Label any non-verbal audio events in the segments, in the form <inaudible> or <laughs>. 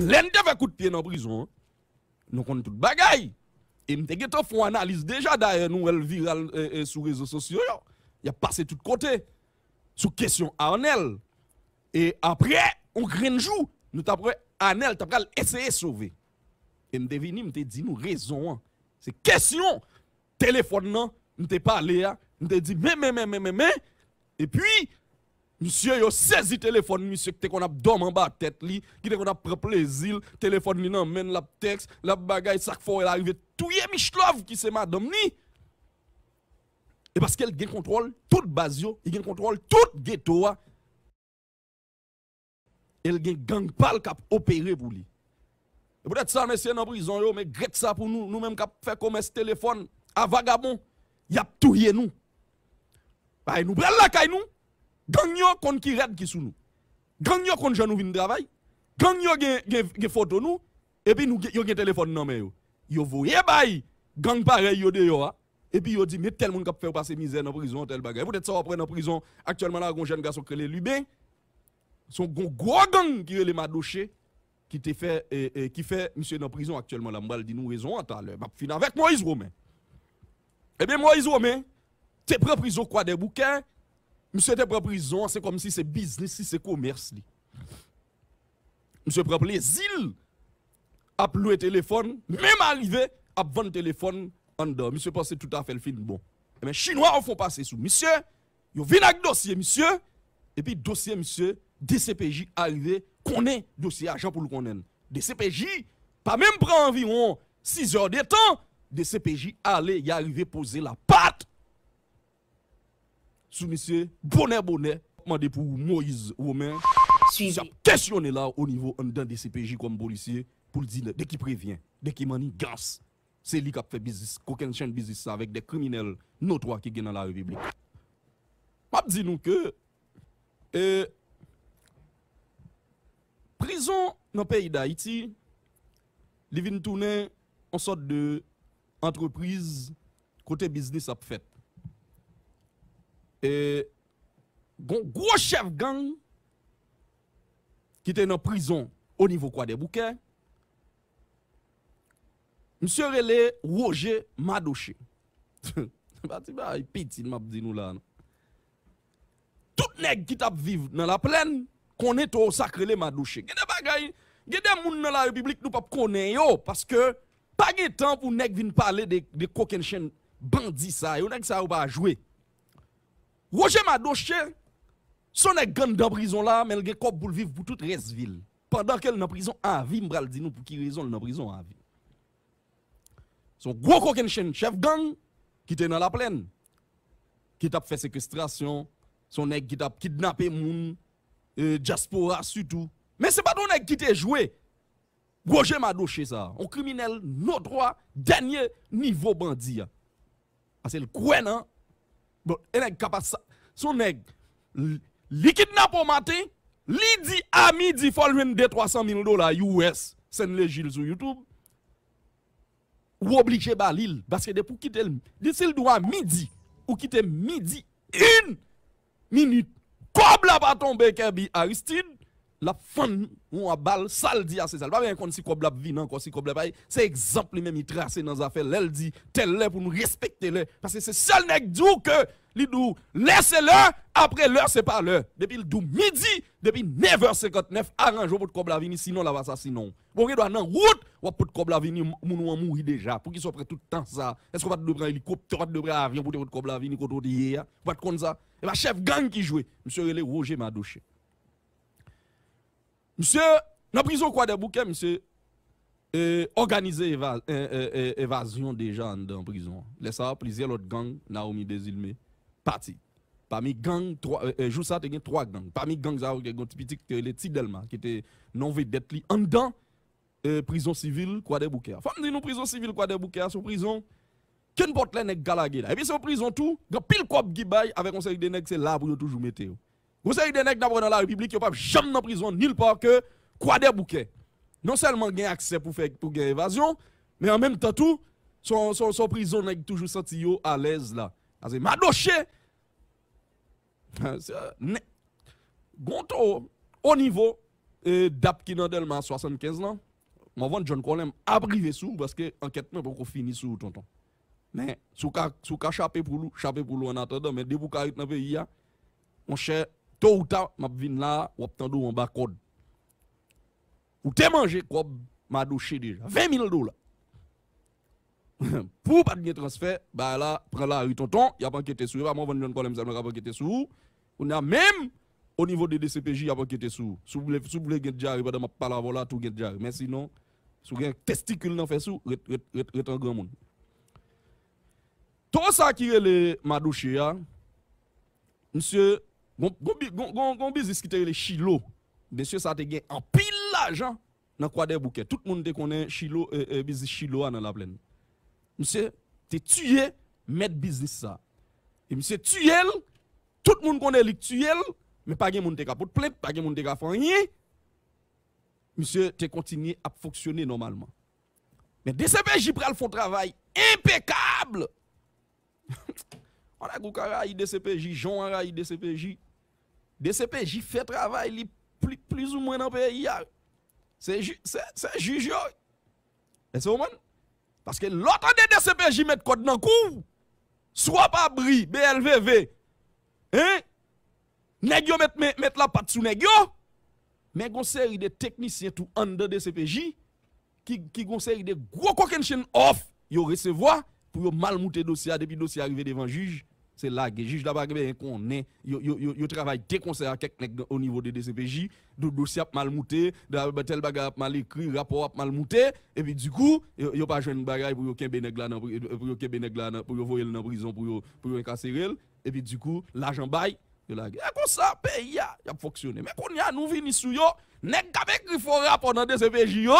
L'un te fait coup de pied dans prison. Hein. Nous connaissons tout bagaille. Et m'te fait font analyse déjà d'ailleurs nous elle viral euh, euh, sur les réseaux sociaux. Il a passé tout côté sur question Arnel. Et après on grain jour, nous t'après Arnel essayé essayer sauver. Et m'te me te dit nous raison. Hein. C'est question téléphone non, m'te parlé, hein. te dit mais mais mais mais mais mais et puis Monsieur, yo saisi téléphone, monsieur, que qu'on a dormi en bas tête li, qui qu'on a pris plaisir, téléphone li nan men la texte, la bagaille, ça fois elle arrive, touye Michlov qui c'est madame ni. Et parce qu'elle gagne contrôle toute Basio, yo, elle gagne contrôle toute ghetto Elle gagne gang pal kap opérer pour lui. Et peut-être ça monsieur nan prison yo, mais grette ça pour nous, nous même kap faire commerce téléphone à vagabond, y a nous. Bah nous pral la caille nous. Gang yo kon ki red ki sou nou. Gang yo kon jan nou vin travail. Gang yo gen, gen, gen photo nou. Et puis nous yo gen téléphone nan men yo. Yo voye bay. Gang pareil yo de yo ha. Hein. Et puis yo dit mais tel moun kap faire passer misère en prison tel bagay. Peut-être ça après prendre en prison. Actuellement là gon jeune garçon krele Lubin. Son gon gros gang qui le Madoché qui te fait eh, eh qui fait monsieur en prison actuellement la m'bal dit nous raison hein, tout à l'heure. M'a bah, fin avec Moïse Romain. Eh bien Moïse Romain, t'es prêt prison quoi des bouquins Monsieur était en prison, c'est comme si c'est business, si c'est commerce. Monsieur prend plaisir à téléphone, même arrivé avant vendre téléphone en dehors. Monsieur pense tout à fait le film bon. Mais eh Chinois, on font passer sous. Monsieur, ils viennent avec dossier, monsieur. Et puis, dossier, monsieur, DCPJ arrivé, connaît dossier agent pour le connaître. DCPJ, pas même prend environ 6 heures de temps, DCPJ aller y arriver poser la patte sou misye, bonè bonè, mande pou Moïse Ouomè, si yon kèsyonè la ou nivou an dan de CPJ koum bolisye pou l'dile de ki prevyen, de ki mani gas, se li kap fè bizis, kouken chèn bizis sa vek de kriminel notwa ki genan la reviblik. Map di nou ke, e, euh, prison nan peyi da iti, li vin tounen an sot de entreprise kote bizis ap fèt. et gros chef gang qui était en prison au niveau quoi des bouquets. Monsieur Relé Roger Madoché. <laughs> bah, m'a dit nous là. Tout nèg qui tape vivre dans la plaine connaît au sacré les Madoché. y a des moun dans la République nous pas connaît yo parce que pas de temps pour nèg vinn parler de de coquin bandit ça. Yo nèg ça ou pas jouer. Roger Madoche, son est gang dans prison là, mais il a corps pour vivre pour toute reste ville. Pendant qu'elle est en prison à vie, m'bral dit nous pour qui raison elle est en prison à vie. Son gros coquin chef gang qui était dans la plaine, qui t'a fait séquestration, son nèg qui a kidnappé moun, euh, diaspora surtout. Mais ce n'est pas ton nèg qui t'a joué. Roger Madoche ça, un criminel non droit, dernier niveau bandit. Parce ah, que le couen, hein. Bon, et est capable ça. son nèg li kidnappe au matin, li dit à midi faut lui 2 300 000 dollars US, c'est le Gilles sur YouTube. Ou obligé balil parce que pour quitter s'il doit midi ou quitter midi une minute comme la pas tomber Kirby Aristide la fan ou à balle le dit à César pas bien quand si kobla vin quand si cobla pas c'est exemple même il trace dans affaire l'elle dit tel pour nous respecter le parce que c'est seul nèg dou que lui dit, laissez-le après l'heure c'est pas l'heure depuis le midi depuis 9h59 arrange pour kobla vin sinon la va sinon, bon doit dans route ou pour kobla vin moun ou mourir déjà pour qu'il soit prêt tout le temps ça est-ce qu'on va de prendre hélicoptère on de prendre avion pour kobla vin côté va pas comme ça et eh ma ben, chef gang qui jouait monsieur relé Roger Madouche Monsieur, dans la prison quoi des bouquets, monsieur, euh, organiser euh, euh, évasion des gens dans la prison. Laisse ça, plusieurs autres gangs, Naomi Désilmé, parti. Parmi gang, trois, euh, jour ça, y a trois gangs. Parmi gangs, il y ça, tu le petit Tidelma, qui était non vedette li en dedans, prison civile, quoi des bouquets. Femme dit nous, prison civile, quoi des bouquets, sur prison. Ken porte les nègres galagé là. Et puis, son prison tout, il pile quoi qui bail avec un série de nègres, c'est là pour toujours mettre. Vous savez, des nègres d'abord dans la République, qui ne pas jamais en prison, nulle part que quoi des bouquets. Non seulement gain accès pour faire pour gagner évasion, mais en même temps tout, son, son, son prison n'est toujours senti à l'aise là. <laughs> C'est madoché. Euh, Gonto, au niveau eh, d'Ap qui 75 ans, mon vent John Colem a privé sous parce que enquête pas qu'on sous tonton. Mais sous cas sous le chaper pour lui, pour lui en attendant mais debout qu'il dans pays hein, mon cher tôt ou tard, m'a vinn là, ou tandou en bas code. Ou t'es mangé quoi, m'a douché déjà 20 000 dollars. <laughs> pour pas de transfert, bah là, prends la rue tonton, y a pas de sur, moi vendre problème ça, pas enquêté On a même au niveau des DCPJ, il y a pas de sur. Si vous voulez si vous voulez déjà pendant m'a parler voilà tout déjà, mais sinon si vous avez testicule n'en fait sous, ret un grand monde. Tout ça qui est le madouché, monsieur Gon business qui te le Chilo. Monsieur, ça te gagne en pile l'argent hein, dans quoi des bouquets. Tout le monde te connaît Chilo, euh, euh, business Chilo hein, dans la plaine. Monsieur, te tué, mettre business ça. Et monsieur, tué, tout le monde connaît le tué, mais pas de monde te pour plainte, pas de monde te faire rien. Monsieur, tu continué à fonctionner normalement. Mais DCPJ pral font travail impeccable. <laughs> On a Goukara, DCPJ, Jean Ara, DCPJ. DCPJ fait travail plus, plus ou moins dans le pays. Hein. C'est juge. C'est hein. Parce que l'autre des DCPJ met code dans le cours. Soit pas bris, BLVV. Hein? Nèg yo met, la patte sous nèg Mais gon série de techniciens tout en dedans de DCPJ qui qui une série de gros coquenchen off yo recevoir pour yo mal monter dossier depuis dossier arrivé devant juge c'est là que juge là-bas qu'on est yo travaille avec au niveau des DCPJ de dossier mal Malmouté, de ben, tel mal écrit rapport mal Malmouté. et puis du coup yo pas jeune bagaille pour yo nèg pour yon y nèg là pour en prison pour yon, pour incarcérer et puis du coup l'argent bail de la guerre ah, comme ça pays a fonctionné mais quand y a nous venir sur yo nèg avec il faut rapport dans DCPJ yo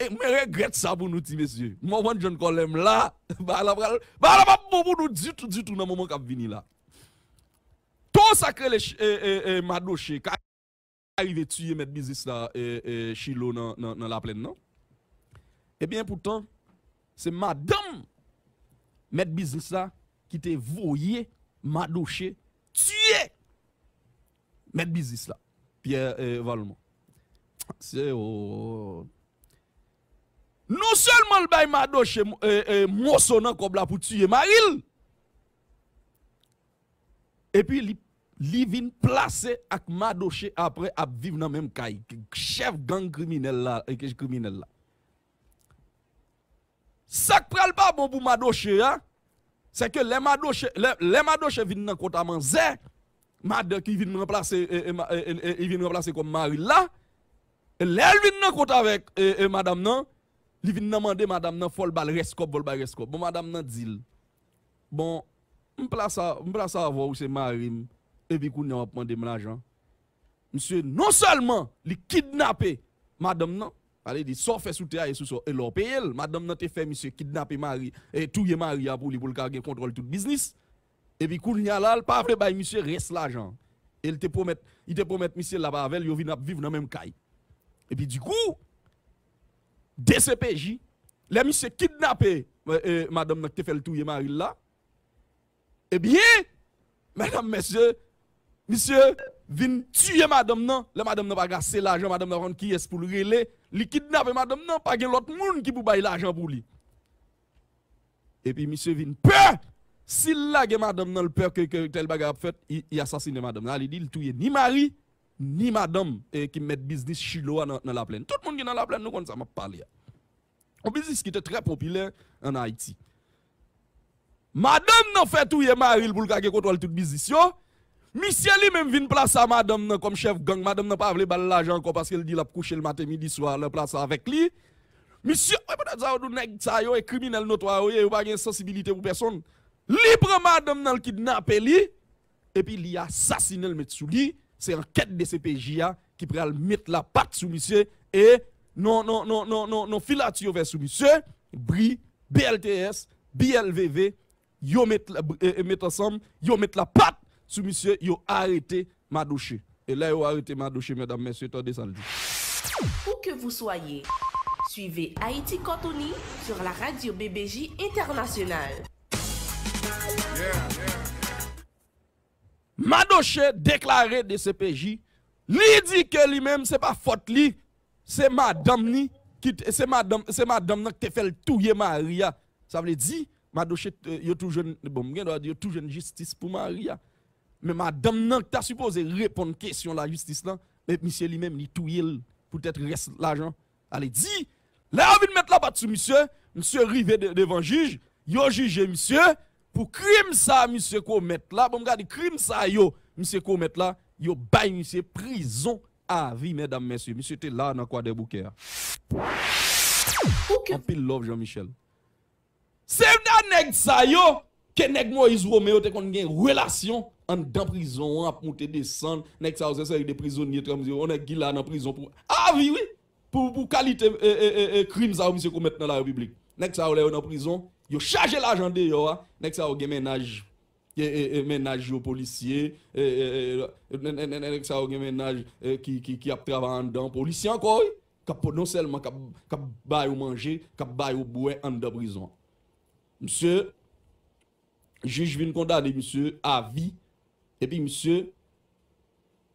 et je regrette ça pour nous, ti, messieurs. Moi, je ne <laughs> bah, là, bah là, bah bah pour nous du tout, du tout, dans le moment qu'on venu là. Tout ça que les eh, quand euh, euh, euh, Madoche, qui arrive tuer mettre business là, Chilo dans la plaine, non? Eh bien, pourtant, c'est madame, mettre business là, qui te voyé Madoche tuer mettre business là. Pierre Valmont. C'est au... Oh, oh, oh. Non seulement le bail Madoche euh, euh, moussonan kobla comme la pour tuer Maril. Et puis il vin placer avec Madoche après à vivre dans même caille chef gang criminel là et euh, criminel là. Ça pral pas bon pour Madoche hein? c'est que les Madoche les Madoche viennent dans compte à Manzé qui vient remplacer il vient remplacer comme Maril là. L'elle vient dans avec madame non Li vin demander madame nan fol bal reskop, bol bal reskop. Bon madame nan dil. Bon, m'pla sa, m'pla sa voir ou se marim, puis e kou nan ap mande mla l'argent Monsieur non seulement li kidnappé madame nan, allez dit so fait sous terre et sous so et l'or paye madame nan te fait monsieur kidnapper mari et touyer Marie pour li pour le garder contrôle tout business. Et puis nan la le pas bay monsieur reste l'argent. Il te promet, il te promet monsieur là avec, yo vin vivre dans même caille. Et puis du coup, DCPJ, les monsieur kidnappé euh, madame qui fait le touyer Marie là. Eh bien, madame monsieur, monsieur vient tuer madame non, la madame n'a pas gassé l'argent, madame n'a qui est pour le relais, li kidnapper madame non, pas que l'autre monde qui pour bailler l'argent pour lui. Et puis monsieur vient peur s'il la madame non le peur que, que tel bagarre fait, il, assassine madame. Là, il dit il tue ni Marie ni madame eh, qui met business chilo dans la plaine. Tout le monde qui est dans la plaine, nous connaissons ça, m'a parlé. Un business qui était très populaire en Haïti. Madame n'a fait tout Maril pour le contrôle tout business yo. Monsieur lui même vient place à madame comme chef gang, madame n'a pas voulu balle l'argent encore parce qu'elle dit la coucher le matin midi soir la place avec lui. Monsieur, peut-être ça vous avez yo criminel notoire, yo pas de sensibilité pour personne. Libre madame dans le kidnappé et puis il assassine le mettre sous lui c'est enquête de CPJA qui pourra mettre la patte sous monsieur et non, non, non, non, non, non, filature vers sous monsieur, BRI, BLTS, BLVV, yo mettent euh, ensemble, yo mettent la patte sous monsieur, yo arrêté Madouché. Et là, yo arrêté Madouché, mesdames, messieurs, attendez descendu. Où que vous soyez, suivez Haïti Cotouni sur la radio BBJ internationale. Madoche déclaré de CPJ, lui dit que lui-même, ce n'est pas faute lui, c'est madame ni qui c'est madame c'est madame qui fait le touiller Maria. Ça veut dire Madoche il euh, toujours bon, tout justice pour Maria. Mais madame tu as supposé répondre question la justice là, mais monsieur lui-même il touille peut-être reste l'argent. Allez dit, là on vient mettre la bas sur monsieur, monsieur rivé devant juge, un juge monsieur pour crime ça monsieur commet là bon regardez crime ça yo monsieur commet là yo bail monsieur prison à vie mesdames messieurs monsieur était là dans quoi des bouquets hein. okay. en pile love Jean-Michel c'est un nèg ça yo que nèg Moïse Roméo te kon une relation en dans prison à monter descendre nèg ça c'est des prisonniers on est qui là dans prison pour ah vie oui pour pour qualité euh, euh, euh, crime ça monsieur commet dans la république nèg ça est en prison yo chaje la jande yo, ah. nek sa ou gen menaj, menaj ou policye, nek sa ou gen menaj, e, ki ap trava an dan, policyan koy, non selman kap bay ou manje, kap bay ou bouen an da prizon, msye, juj vin kondade msye, avi, epi msye,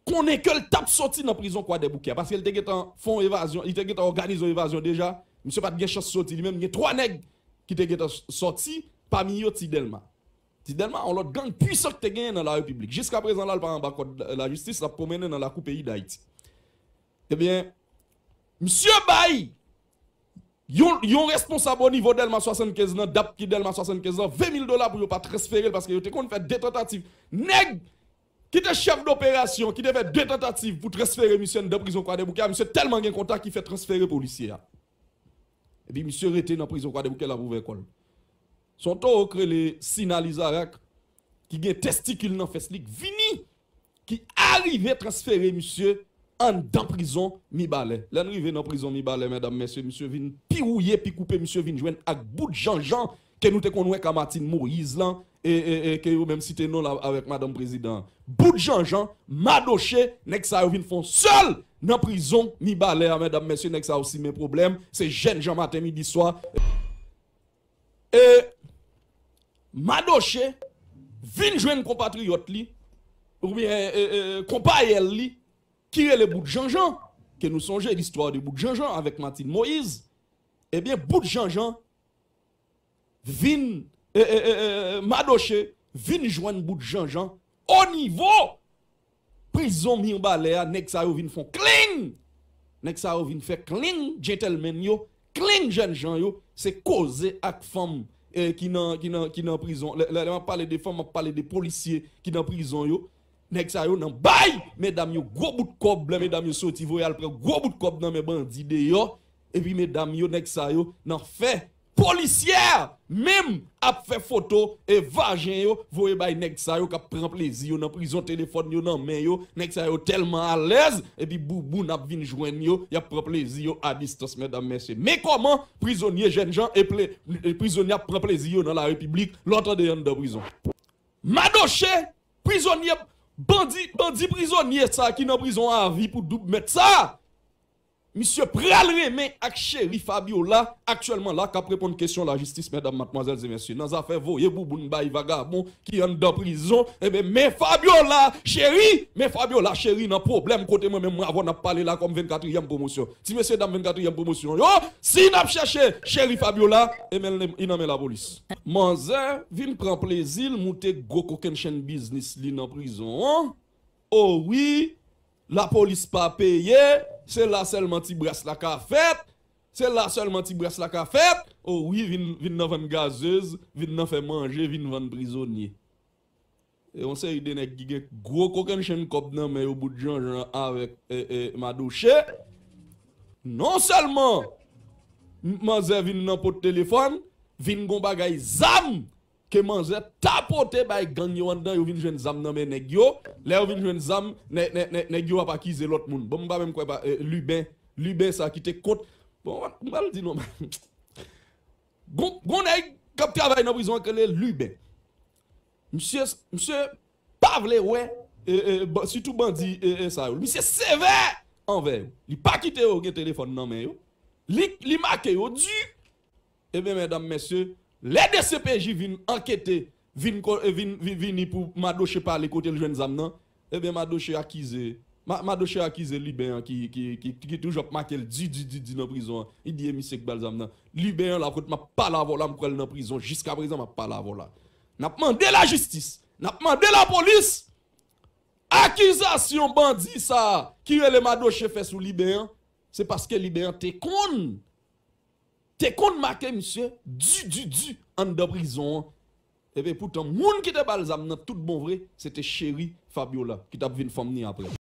konen ke l tap soti nan prizon kwa debouke, paske l teke tan fon evasyon, l teke tan organizon evasyon deja, msye pat gen chas soti, li menm gen 3 neg, qui te sorti parmi eux Tidelma. Tidelma, on l'autre gang puissant qui te gagné dans la République. Jusqu'à présent, là, en bas la justice, l'a promené dans la coupe pays d'Haïti. Eh bien, Monsieur Bailly, yon, responsable au niveau d'Elma 75 ans, DAP d'Elma 75 ans, 20 000 dollars pour yon pas transférer parce que yon te faire fait deux tentatives. Nègre qui était chef d'opération, qui devait deux tentatives pour transférer monsieur de prison quoi de bouquet, monsieur tellement un contact qui fait transférer policier. Hein. Et puis, monsieur était dans la prison, quoi, vous qu'elle la ouvert école. Son taux crée le qui gen testicule dans le vini, qui arrive à transférer monsieur en dans prison, mi balai. L'arrivée dans prison, mi balai, mesdames, messieurs, monsieur vini. Pirouyer puis couper, monsieur vini. jouen, à bout de Jean-Jean, que nous te connaissons avec Martin Moïse, là, et, que vous même cité non avec madame président. Bout de Jean-Jean, Madoché, nest ça, vini font seul nan prizon ni balè a mèdame mèsyou nek sa ou si mè problem, se jèn jan matè midi swa e madoche vin jwen compatriot li kompayel euh, euh, li kire le bout janjan ke nou sonje l'histoire de eh bout janjan avèk matin Moïse e bè bout janjan vin euh, madoche vin jwen bout janjan o nivou Prison mi yon bale a, nek sa yon vin fon kling. Nek sa yon vin fe kling, gentleman yo. Kling jen jan yo, se koze ak fam eh, ki nan prison. Leleman pale de fam, pale de polisye ki nan prison yo. Nek sa yon nan bay, medam yo, go bout kob, le medam yo soti voyal pre, go bout kob nan me bandide yo. E vi medam yo, nek sa yon, nan fe kling. Polisièr mèm ap fè foto e vajen yo vowe bay nek sa yo ka pren plezi yo nan prizon, telefon yo nan men yo, nek sa yo telman alèz, epi boubou nap vin jwen yo, yap pren plezi yo a distans mèdam mèsyè. Mè koman prizonye jen jan eple prizonye ap pren plezi yo nan la republik lontan de yon de prizon. Madoche, prizonye bandi, bandi prizonye sa ki nan prizon avi pou dup mèd sa. Monsieur pral avec ak chéri Fabiola, là, actuellement là, qui question la justice, mesdames, mademoiselles et messieurs. Dans affaire, vous Bouboun Bay Vagabond qui est dans prison. Eh bien, mais Fabiola, chérie, chéri, mais Fabiola, là, chéri, nan problème côté moi même avant n'a parlé là comme 24e promotion. Si monsieur dame 24e promotion, yo, si n'a cherché chéri Fabiola, eh bien, il n'a la police. Manzer, vin prend plaisir, monter go coquin business li en prison. Oh oui, La polis pa peye, se la selman ti brest la kafet, se la selman ti brest la kafet, ouwi oh vin nan van gazez, vin nan fè manje, vin nan van prizonye. E yon se yi dene gigek gro, koken chen kop nan me yo bout jan jan avèk e, e madouche, non selman, mase vin nan pot telefon, vin gon bagay zanm. Ke manje tapote bay gangyo an dan yo vin jwen zam nan men negyo. Le yo vin jwen zam negyo apakize lot moun. Bon mba mwen kwe ba eh, lüben. Lüben sa akite kont. Bon mba l di nan man. Gon ek kap travay nan brizwan kele lüben. Mse, mse, pavle wè. Eh, eh, Situ bandi e sa yo. Mse sever an ver. Li pa akite yo akite telefon nan men yo. Li make yo di. Ebe mèdam mèsyo. Le DCPJ vin anketè, vin yi eh, pou madoche pale kote l jwen zam nan, ebe eh madoche akize, madoche akize libeyan ki toujop makel di di di di nan prizon, di emisek eh, bal zam nan. Libeyan la vkout ma pa la volan mkwen nan prizon, jiska prizon ma pa la volan. Napman de la jistis, napman de la polis, akizasyon bandi sa ki yole madoche fes ou libeyan, se paske libeyan te konn. Te kont makè, msè, du, du, du, an de brison. Ewe, eh poutan, moun ki te balzam nan tout bon vre, se te chéri Fabiola ki te ap vin fom ni apre.